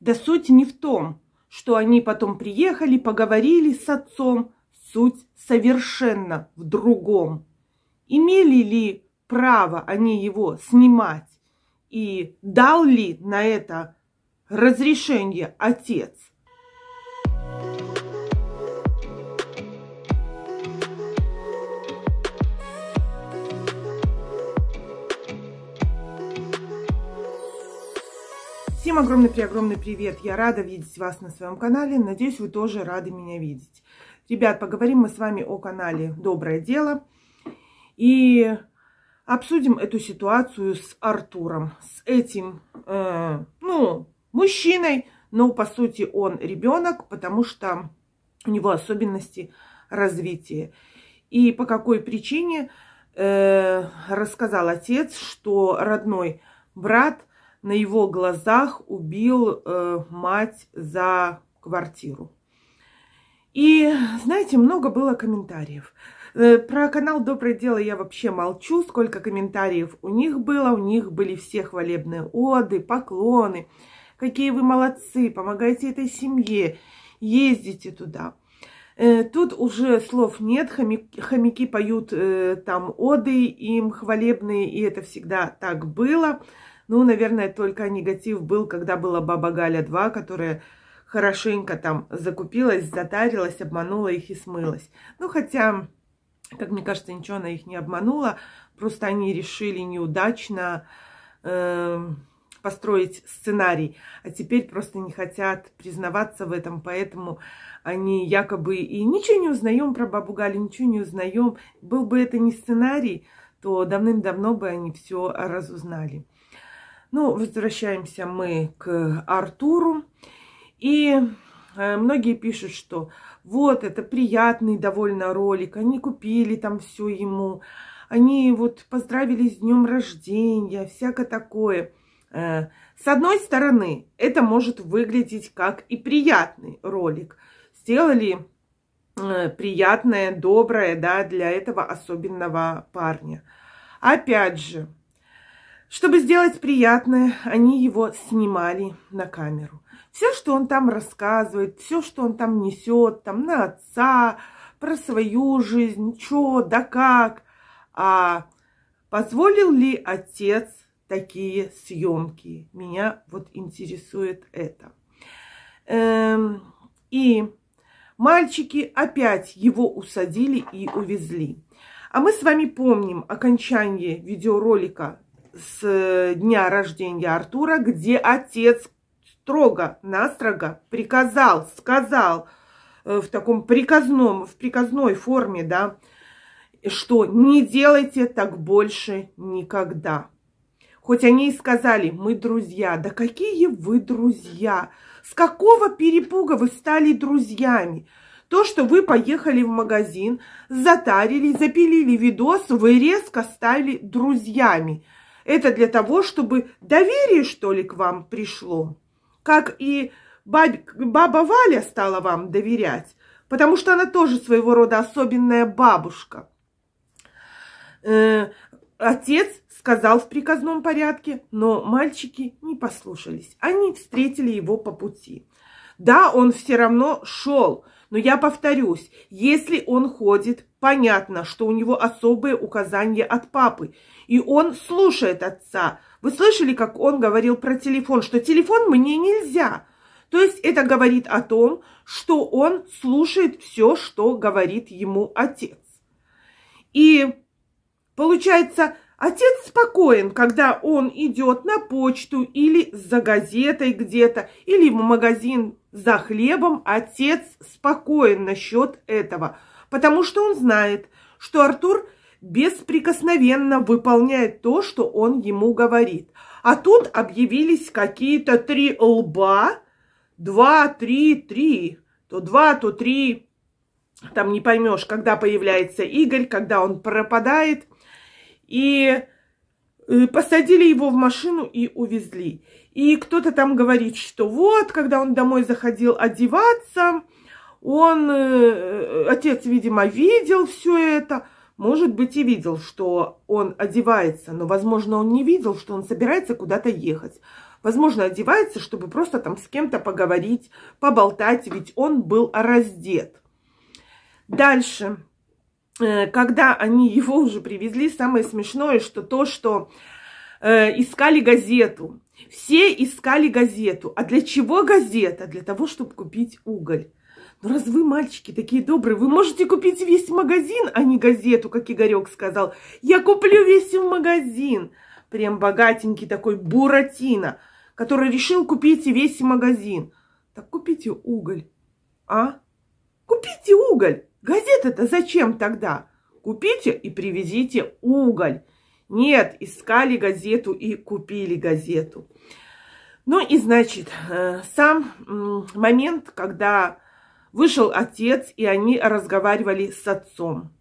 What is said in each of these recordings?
Да суть не в том, что они потом приехали, поговорили с отцом. Суть совершенно в другом. Имели ли право они его снимать? И дал ли на это разрешение отец? Всем огромный-преогромный привет! Я рада видеть вас на своем канале. Надеюсь, вы тоже рады меня видеть. Ребят, поговорим мы с вами о канале «Доброе дело» и обсудим эту ситуацию с Артуром, с этим, э, ну, мужчиной, но по сути он ребенок, потому что у него особенности развития. И по какой причине э, рассказал отец, что родной брат – на его глазах убил э, мать за квартиру. И, знаете, много было комментариев. Э, про канал «Доброе дело» я вообще молчу, сколько комментариев у них было. У них были все хвалебные оды, поклоны. Какие вы молодцы, помогаете этой семье, ездите туда. Э, тут уже слов нет, хомяки, хомяки поют э, там оды, им хвалебные, и это всегда так было. Ну, наверное, только негатив был, когда была Баба Галя 2, которая хорошенько там закупилась, затарилась, обманула их и смылась. Ну, хотя, как мне кажется, ничего она их не обманула, просто они решили неудачно э, построить сценарий, а теперь просто не хотят признаваться в этом, поэтому они якобы и ничего не узнаем про Бабу Галю, ничего не узнаем. Был бы это не сценарий, то давным-давно бы они все разузнали. Ну, возвращаемся мы к Артуру. И э, многие пишут, что вот это приятный довольно ролик, они купили там все ему, они вот поздравили с днем рождения, всякое такое. Э, с одной стороны, это может выглядеть как и приятный ролик. Сделали э, приятное, доброе, да, для этого особенного парня. Опять же, чтобы сделать приятное, они его снимали на камеру. Все, что он там рассказывает, все, что он там несет, там на отца, про свою жизнь, что, да как. А позволил ли отец такие съемки? Меня вот интересует это. Эм, и мальчики опять его усадили и увезли. А мы с вами помним окончание видеоролика с э, дня рождения Артура, где отец строго, настрого приказал, сказал э, в таком приказном, в приказной форме, да, что не делайте так больше никогда. Хоть они и сказали, мы друзья. Да какие вы друзья? С какого перепуга вы стали друзьями? То, что вы поехали в магазин, затарили, запилили видос, вы резко стали друзьями. Это для того, чтобы доверие, что ли, к вам пришло. Как и баба Валя стала вам доверять, потому что она тоже своего рода особенная бабушка. Э, отец сказал в приказном порядке, но мальчики не послушались. Они встретили его по пути. Да, он все равно шел, но я повторюсь, если он ходит Понятно, что у него особые указания от папы. И он слушает отца. Вы слышали, как он говорил про телефон, что телефон мне нельзя. То есть это говорит о том, что он слушает все, что говорит ему отец. И получается, отец спокоен, когда он идет на почту или за газетой где-то, или в магазин за хлебом. Отец спокоен насчет этого – потому что он знает, что Артур беспрекословенно выполняет то, что он ему говорит. А тут объявились какие-то три лба, два, три, три, то два, то три, там не поймешь, когда появляется Игорь, когда он пропадает, и э, посадили его в машину и увезли. И кто-то там говорит, что вот, когда он домой заходил одеваться, он, э, э, отец, видимо, видел все это, может быть, и видел, что он одевается, но, возможно, он не видел, что он собирается куда-то ехать. Возможно, одевается, чтобы просто там с кем-то поговорить, поболтать, ведь он был раздет. Дальше, э, когда они его уже привезли, самое смешное, что то, что искали газету. Все искали газету. А для чего газета? Для того, чтобы купить уголь ну раз вы, мальчики, такие добрые, вы можете купить весь магазин, а не газету, как Игорек сказал. Я куплю весь магазин. Прям богатенький такой Буратино, который решил купить весь магазин. Так купите уголь, а? Купите уголь. Газета-то зачем тогда? Купите и привезите уголь. Нет, искали газету и купили газету. Ну и, значит, э, сам момент, когда Вышел отец, и они разговаривали с отцом.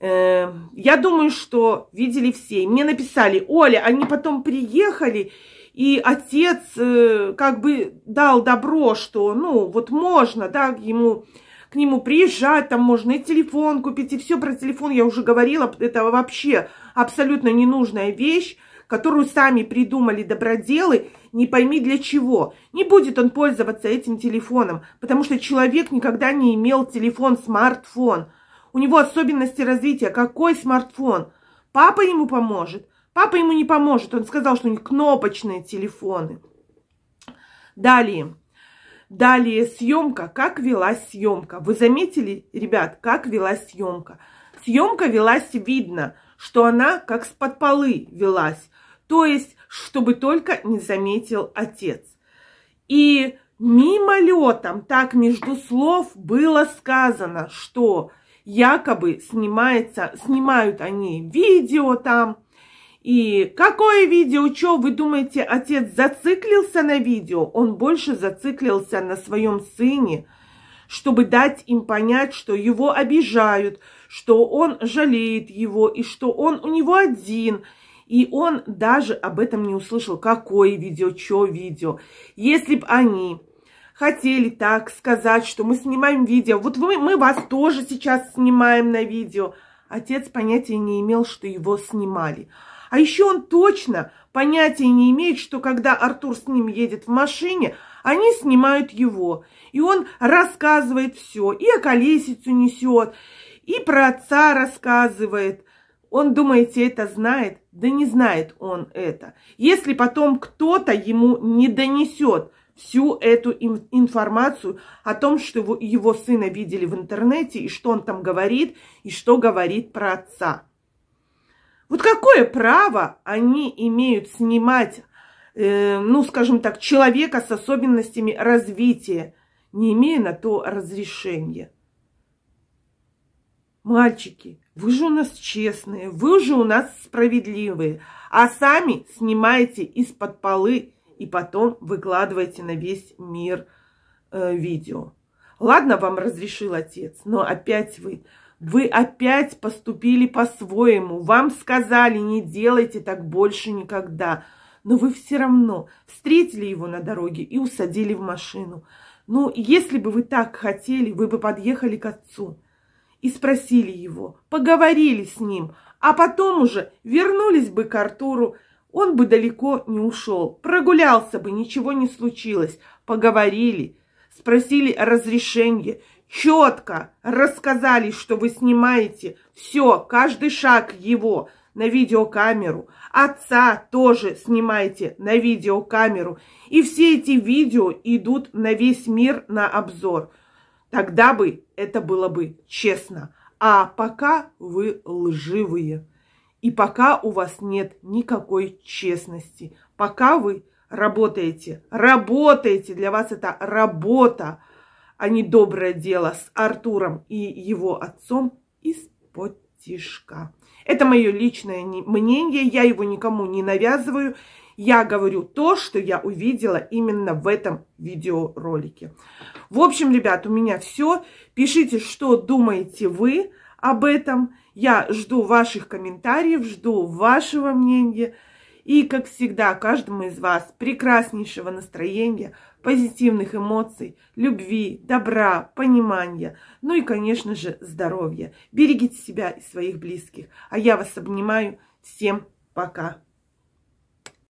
Э, я думаю, что видели все. Мне написали, Оля, они потом приехали, и отец э, как бы дал добро, что, ну, вот можно, да, ему к нему приезжать, там можно и телефон купить, и все про телефон я уже говорила, это вообще абсолютно ненужная вещь которую сами придумали доброделы, не пойми для чего. Не будет он пользоваться этим телефоном, потому что человек никогда не имел телефон-смартфон. У него особенности развития. Какой смартфон? Папа ему поможет? Папа ему не поможет. Он сказал, что у них кнопочные телефоны. Далее. Далее съемка. Как велась съемка? Вы заметили, ребят, как велась съемка? Съемка велась видно – что она как с под полы велась, то есть, чтобы только не заметил отец. И мимолетом так между слов было сказано, что якобы снимается, снимают они видео там. И какое видео, что вы думаете, отец зациклился на видео? Он больше зациклился на своем сыне, чтобы дать им понять, что его обижают, что он жалеет его и что он у него один. И он даже об этом не услышал, какое видео, что видео. Если бы они хотели так сказать, что мы снимаем видео, вот вы, мы вас тоже сейчас снимаем на видео, отец понятия не имел, что его снимали. А еще он точно понятия не имеет, что когда Артур с ним едет в машине, они снимают его. И он рассказывает все, и о околесицу несет, и про отца рассказывает. Он, думаете, это знает? Да не знает он это. Если потом кто-то ему не донесет всю эту информацию о том, что его сына видели в интернете, и что он там говорит, и что говорит про отца. Вот какое право они имеют снимать, э, ну, скажем так, человека с особенностями развития, не имея на то разрешения? Мальчики, вы же у нас честные, вы же у нас справедливые, а сами снимаете из-под полы и потом выкладываете на весь мир э, видео. Ладно, вам разрешил отец, но опять вы вы опять поступили по-своему. Вам сказали, не делайте так больше никогда. Но вы все равно встретили его на дороге и усадили в машину. Ну, если бы вы так хотели, вы бы подъехали к отцу и спросили его, поговорили с ним, а потом уже вернулись бы к Артуру, он бы далеко не ушел, прогулялся бы, ничего не случилось, поговорили, спросили разрешение, четко рассказали, что вы снимаете все, каждый шаг его на видеокамеру. Отца тоже снимаете на видеокамеру. И все эти видео идут на весь мир на обзор. Тогда бы это было бы честно. А пока вы лживые. И пока у вас нет никакой честности. Пока вы работаете, работаете, для вас это работа, они доброе дело с Артуром и его отцом из-под тишка. Это мое личное мнение, я его никому не навязываю. Я говорю то, что я увидела именно в этом видеоролике. В общем, ребят, у меня все. Пишите, что думаете вы об этом. Я жду ваших комментариев, жду вашего мнения. И, как всегда, каждому из вас прекраснейшего настроения, позитивных эмоций, любви, добра, понимания, ну и, конечно же, здоровья. Берегите себя и своих близких. А я вас обнимаю. Всем пока.